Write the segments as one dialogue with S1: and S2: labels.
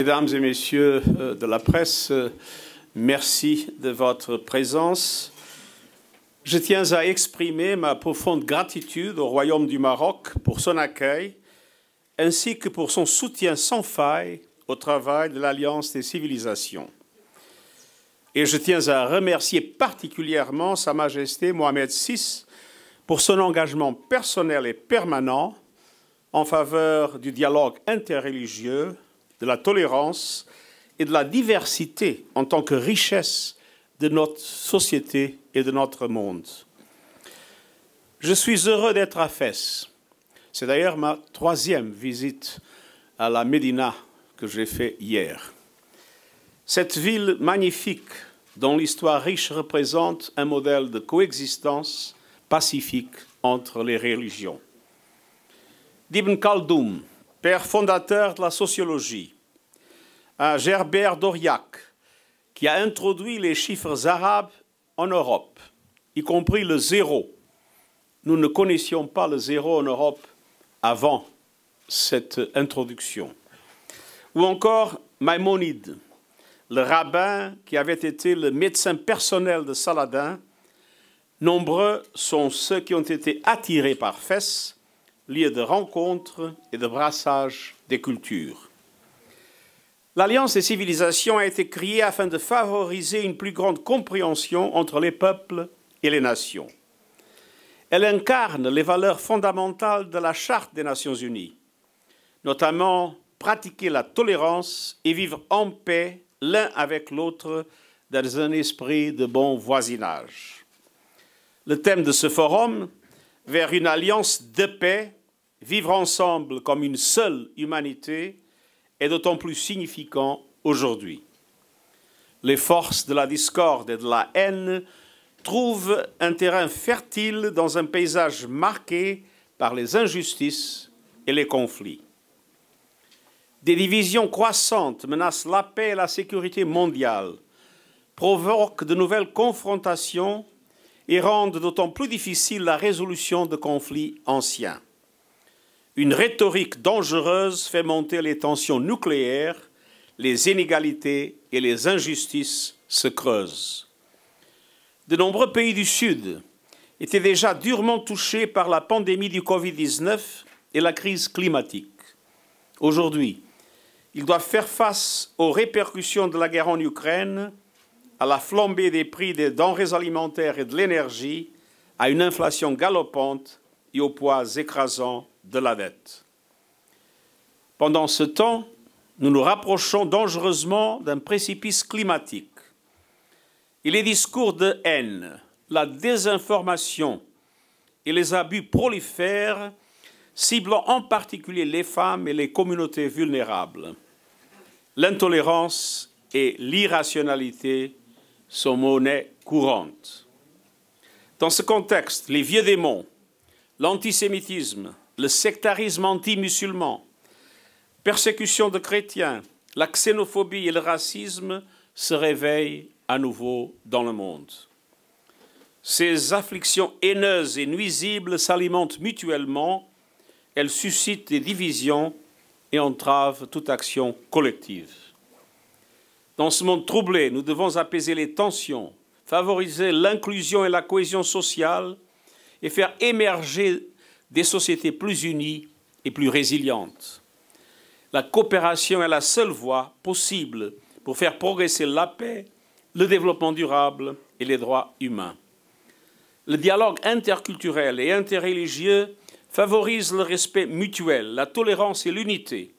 S1: Mesdames et messieurs euh, de la presse, euh, merci de votre présence. Je tiens à exprimer ma profonde gratitude au Royaume du Maroc pour son accueil, ainsi que pour son soutien sans faille au travail de l'Alliance des civilisations. Et je tiens à remercier particulièrement Sa Majesté Mohamed VI pour son engagement personnel et permanent en faveur du dialogue interreligieux de la tolérance et de la diversité en tant que richesse de notre société et de notre monde. Je suis heureux d'être à Fès. C'est d'ailleurs ma troisième visite à la Médina que j'ai faite hier. Cette ville magnifique dont l'histoire riche représente un modèle de coexistence pacifique entre les religions. Dibn Khaldoum, père fondateur de la sociologie, Gerbert d'Auriac, qui a introduit les chiffres arabes en Europe, y compris le zéro. Nous ne connaissions pas le zéro en Europe avant cette introduction. Ou encore Maimonide, le rabbin qui avait été le médecin personnel de Saladin. Nombreux sont ceux qui ont été attirés par Fès, lieu de rencontre et de brassage des cultures. L'Alliance des civilisations a été créée afin de favoriser une plus grande compréhension entre les peuples et les nations. Elle incarne les valeurs fondamentales de la Charte des Nations Unies, notamment pratiquer la tolérance et vivre en paix l'un avec l'autre dans un esprit de bon voisinage. Le thème de ce forum, vers une alliance de paix, vivre ensemble comme une seule humanité, est d'autant plus significant aujourd'hui. Les forces de la discorde et de la haine trouvent un terrain fertile dans un paysage marqué par les injustices et les conflits. Des divisions croissantes menacent la paix et la sécurité mondiale, provoquent de nouvelles confrontations et rendent d'autant plus difficile la résolution de conflits anciens. Une rhétorique dangereuse fait monter les tensions nucléaires, les inégalités et les injustices se creusent. De nombreux pays du Sud étaient déjà durement touchés par la pandémie du Covid-19 et la crise climatique. Aujourd'hui, ils doivent faire face aux répercussions de la guerre en Ukraine, à la flambée des prix des denrées alimentaires et de l'énergie, à une inflation galopante et au poids écrasant de la dette. Pendant ce temps, nous nous rapprochons dangereusement d'un précipice climatique. Et les discours de haine, la désinformation et les abus prolifèrent, ciblant en particulier les femmes et les communautés vulnérables. L'intolérance et l'irrationalité sont monnaies courantes. Dans ce contexte, les vieux démons, l'antisémitisme, le sectarisme anti-musulman, persécution de chrétiens, la xénophobie et le racisme se réveillent à nouveau dans le monde. Ces afflictions haineuses et nuisibles s'alimentent mutuellement, elles suscitent des divisions et entravent toute action collective. Dans ce monde troublé, nous devons apaiser les tensions, favoriser l'inclusion et la cohésion sociale, et faire émerger des sociétés plus unies et plus résilientes. La coopération est la seule voie possible pour faire progresser la paix, le développement durable et les droits humains. Le dialogue interculturel et interreligieux favorise le respect mutuel, la tolérance et l'unité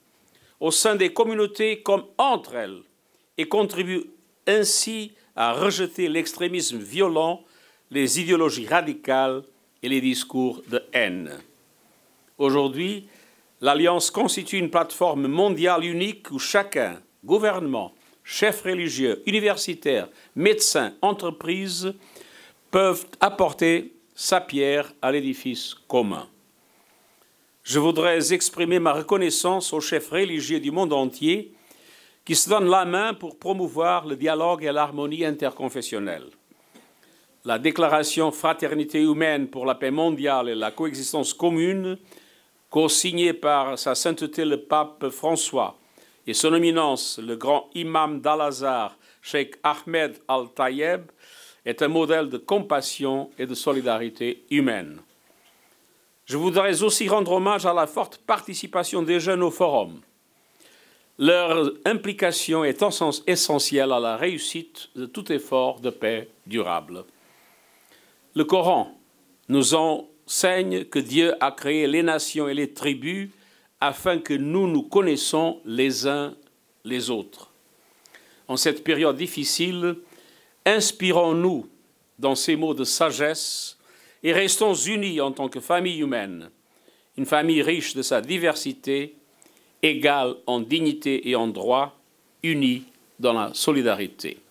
S1: au sein des communautés comme entre elles et contribue ainsi à rejeter l'extrémisme violent, les idéologies radicales et les discours de haine. Aujourd'hui, l'Alliance constitue une plateforme mondiale unique où chacun, gouvernement, chef religieux, universitaire, médecin, entreprise, peuvent apporter sa pierre à l'édifice commun. Je voudrais exprimer ma reconnaissance aux chefs religieux du monde entier qui se donnent la main pour promouvoir le dialogue et l'harmonie interconfessionnelle la déclaration Fraternité humaine pour la paix mondiale et la coexistence commune, co-signée par Sa Sainteté le Pape François et son éminence le grand imam d'Al-Azhar, Sheikh Ahmed Al-Tayeb, est un modèle de compassion et de solidarité humaine. Je voudrais aussi rendre hommage à la forte participation des jeunes au forum. Leur implication est en sens essentielle à la réussite de tout effort de paix durable. Le Coran nous enseigne que Dieu a créé les nations et les tribus afin que nous nous connaissons les uns les autres. En cette période difficile, inspirons-nous dans ces mots de sagesse et restons unis en tant que famille humaine, une famille riche de sa diversité, égale en dignité et en droit, unie dans la solidarité.